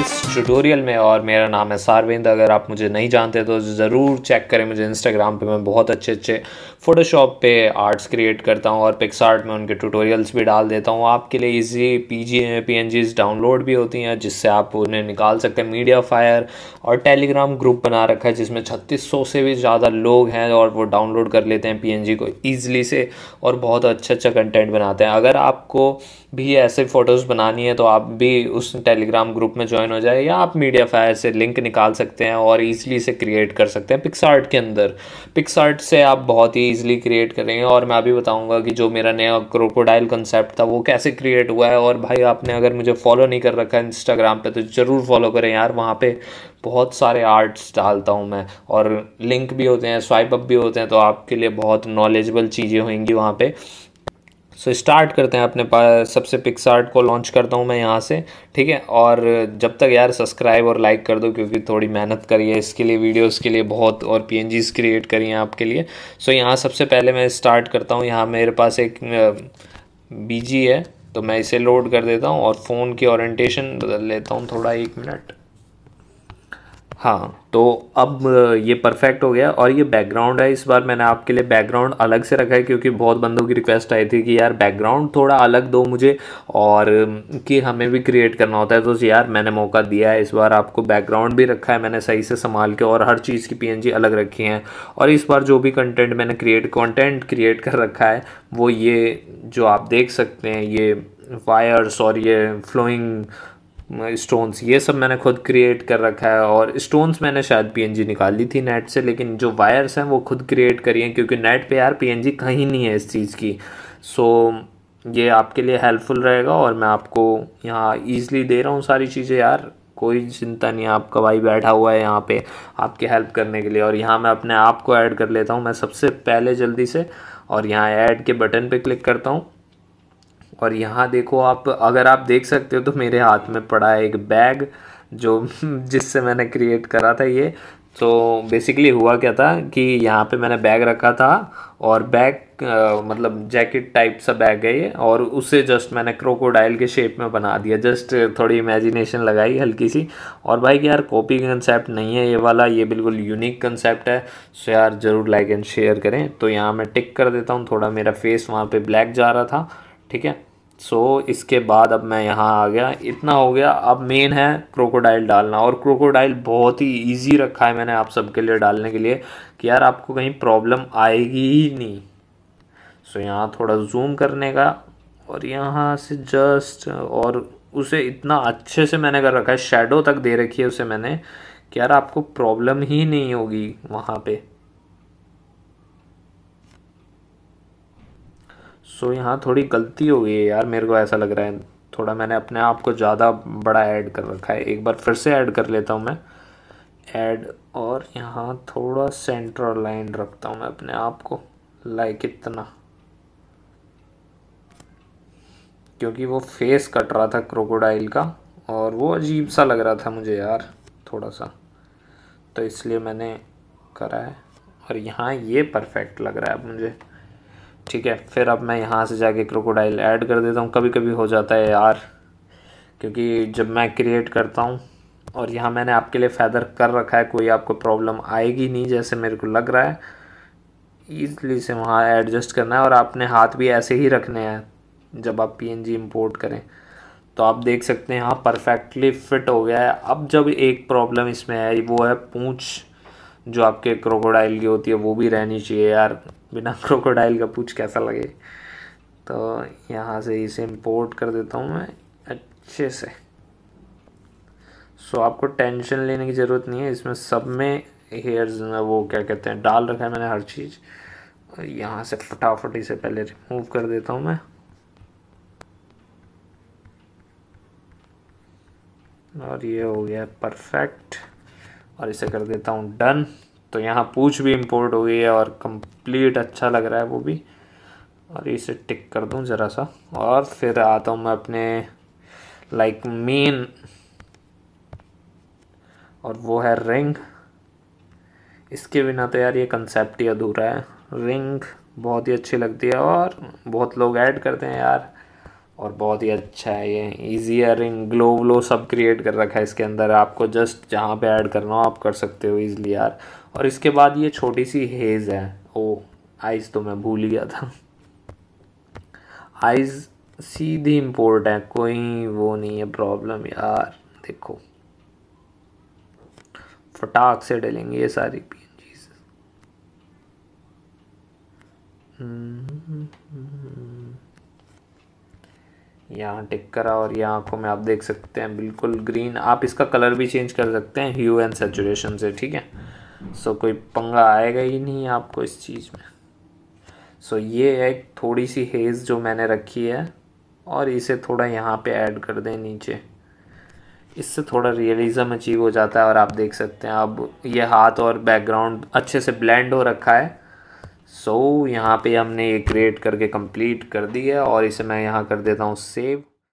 इस ट्यूटोरियल में और मेरा नाम है सारविंद अगर आप मुझे नहीं जानते तो ज़रूर चेक करें मुझे इंस्टाग्राम पे मैं बहुत अच्छे अच्छे फ़ोटोशॉप पे आर्ट्स क्रिएट करता हूँ और पिक्सार्ट में उनके ट्यूटोरियल्स भी डाल देता हूँ आपके लिए easy P G G download भी होती हैं जिससे आप उन्हें निकाल सकते हैं मीडिया फायर और टेलीग्राम ग्रुप बना रखा है जिसमें छत्तीस से भी ज़्यादा लोग हैं और वो डाउनलोड कर लेते हैं पी को ईजिली से और बहुत अच्छा अच्छा कंटेंट बनाते हैं अगर आपको भी ऐसे फ़ोटोज़ बनानी है तो आप भी उस टेलीग्राम ग्रुप में ज्वाइन ओपन हो जाए या आप मीडिया फायर से लिंक निकाल सकते हैं और ईजिली से क्रिएट कर सकते हैं पिक्सार्ट के अंदर पिक्सार्ट से आप बहुत ही ईजिली क्रिएट करेंगे और मैं अभी बताऊंगा कि जो मेरा नया क्रोकोडाइल कंसेप्ट था वो कैसे क्रिएट हुआ है और भाई आपने अगर मुझे फॉलो नहीं कर रखा है इंस्टाग्राम पर तो ज़रूर फॉलो करें यार वहाँ पर बहुत सारे आर्ट्स डालता हूँ मैं और लिंक भी होते हैं स्वाइप अप भी होते हैं तो आपके लिए बहुत नॉलेजबल चीज़ें होंगी वहाँ पर सो so, स्टार्ट करते हैं अपने पास सबसे पिक्सार्ट को लॉन्च करता हूँ मैं यहाँ से ठीक है और जब तक यार सब्सक्राइब और लाइक कर दो क्योंकि थोड़ी मेहनत करी है इसके लिए वीडियोस के लिए बहुत और पी क्रिएट करिए हैं आपके लिए सो so, यहाँ सबसे पहले मैं स्टार्ट करता हूँ यहाँ मेरे पास एक बीजी है तो मैं इसे लोड कर देता हूँ और फ़ोन की ओरेंटेशन बदल लेता हूँ थोड़ा एक मिनट हाँ तो अब ये परफेक्ट हो गया और ये बैकग्राउंड है इस बार मैंने आपके लिए बैकग्राउंड अलग से रखा है क्योंकि बहुत बंदों की रिक्वेस्ट आई थी कि यार बैकग्राउंड थोड़ा अलग दो मुझे और कि हमें भी क्रिएट करना होता है तो यार मैंने मौका दिया है इस बार आपको बैकग्राउंड भी रखा है मैंने सही से संभाल के और हर चीज़ की पी अलग रखी है और इस बार जो भी कंटेंट मैंने क्रिएट कॉन्टेंट क्रिएट कर रखा है वो ये जो आप देख सकते हैं ये वायर्स और ये फ्लोइंग स्टोन्स ये सब मैंने खुद क्रिएट कर रखा है और स्टोन्स मैंने शायद पीएनजी ली थी नेट से लेकिन जो वायर्स हैं वो खुद क्रिएट करी हैं क्योंकि नेट पे यार पीएनजी कहीं नहीं है इस चीज़ की सो so, ये आपके लिए हेल्पफुल रहेगा और मैं आपको यहाँ ईजिली दे रहा हूँ सारी चीज़ें यार कोई चिंता नहीं आपका भाई बैठा हुआ है यहाँ पर आपकी हेल्प करने के लिए और यहाँ मैं अपने आप को ऐड कर लेता हूँ मैं सबसे पहले जल्दी से और यहाँ ऐड के बटन पर क्लिक करता हूँ और यहाँ देखो आप अगर आप देख सकते हो तो मेरे हाथ में पड़ा है एक बैग जो जिससे मैंने क्रिएट करा था ये तो बेसिकली हुआ क्या था कि यहाँ पे मैंने बैग रखा था और बैग मतलब जैकेट टाइप सा बैग है ये और उसे जस्ट मैंने क्रोकोडाइल के शेप में बना दिया जस्ट थोड़ी इमेजिनेशन लगाई हल्की सी और भाई यार कॉपी कंसेप्ट नहीं है ये वाला ये बिल्कुल यूनिक कंसेप्ट है सो यार ज़रूर लाइक एंड शेयर करें तो यहाँ मैं टिक कर देता हूँ थोड़ा मेरा फेस वहाँ पर ब्लैक जा रहा था ठीक है सो so, इसके बाद अब मैं यहाँ आ गया इतना हो गया अब मेन है क्रोकोडाइल डालना और क्रोकोडाइल बहुत ही इजी रखा है मैंने आप सबके लिए डालने के लिए कि यार आपको कहीं प्रॉब्लम आएगी ही नहीं सो so, यहाँ थोड़ा जूम करने का और यहाँ से जस्ट और उसे इतना अच्छे से मैंने कर रखा है शेडो तक दे रखी है उसे मैंने कि यार आपको प्रॉब्लम ही नहीं होगी वहाँ पर सो so, यहाँ थोड़ी गलती हो गई है यार मेरे को ऐसा लग रहा है थोड़ा मैंने अपने आप को ज़्यादा बड़ा ऐड कर रखा है एक बार फिर से ऐड कर लेता हूँ मैं ऐड और यहाँ थोड़ा सेंटर लाइन रखता हूँ मैं अपने आप को लाइक इतना क्योंकि वो फेस कट रहा था क्रोकोडाइल का और वो अजीब सा लग रहा था मुझे यार थोड़ा सा तो इसलिए मैंने करा है और यहाँ ये परफेक्ट लग रहा है अब मुझे ठीक है फिर अब मैं यहाँ से जाके क्रोकोडाइल ऐड कर देता हूँ कभी कभी हो जाता है यार क्योंकि जब मैं क्रिएट करता हूँ और यहाँ मैंने आपके लिए फैदर कर रखा है कोई आपको प्रॉब्लम आएगी नहीं जैसे मेरे को लग रहा है ईजली से वहाँ एडजस्ट करना है और आपने हाथ भी ऐसे ही रखने हैं जब आप पीएनजी इंपोर्ट करें तो आप देख सकते हैं यहाँ परफेक्टली फिट हो गया है अब जब एक प्रॉब्लम इसमें है वो है पूँछ जो आपके क्रोकोडाइल की होती है वो भी रहनी चाहिए यार बिना क्रोकोडाइल का पूछ कैसा लगे तो यहाँ से इसे इम्पोर्ट कर देता हूँ मैं अच्छे से सो so, आपको टेंशन लेने की ज़रूरत नहीं है इसमें सब में हेयर्स वो क्या कहते हैं डाल रखा है मैंने हर चीज़ और यहाँ से फटाफट इसे पहले रिमूव कर देता हूँ मैं और ये हो गया परफेक्ट और इसे कर देता हूँ डन तो यहाँ पूछ भी इम्पोर्ट हो गई है और कंप्लीट अच्छा लग रहा है वो भी और इसे टिक कर दूँ ज़रा सा और फिर आता हूँ मैं अपने लाइक मेन और वो है रिंग इसके बिना तो यार ये कंसेप्ट ही अधूरा है रिंग बहुत ही अच्छी लगती है और बहुत लोग ऐड करते हैं यार और बहुत ही अच्छा है ये ईजियर रिंग ग्लो व्लो सब क्रिएट कर रखा है इसके अंदर आपको जस्ट जहाँ पे ऐड करना हो आप कर सकते हो इजली यार और इसके बाद ये छोटी सी हेज़ है ओ आइज़ तो मैं भूल गया था आइज़ सीधी इम्पोर्ट है कोई वो नहीं है प्रॉब्लम यार देखो फटाक से डलेंगे ये सारी पी एन यहाँ टिक करा और यहाँ आँखों में आप देख सकते हैं बिल्कुल ग्रीन आप इसका कलर भी चेंज कर सकते हैं ह्यू एंड सेचुरेशन से ठीक है सो कोई पंगा आएगा ही नहीं आपको इस चीज़ में सो ये है एक थोड़ी सी हेज़ जो मैंने रखी है और इसे थोड़ा यहाँ पे ऐड कर दें नीचे इससे थोड़ा रियलिज़म अचीव हो जाता है और आप देख सकते हैं अब ये हाथ और बैकग्राउंड अच्छे से ब्लेंड हो रखा है सो so, यहाँ पे हमने ये क्रिएट करके कंप्लीट कर दी है और इसे मैं यहाँ कर देता हूँ सेव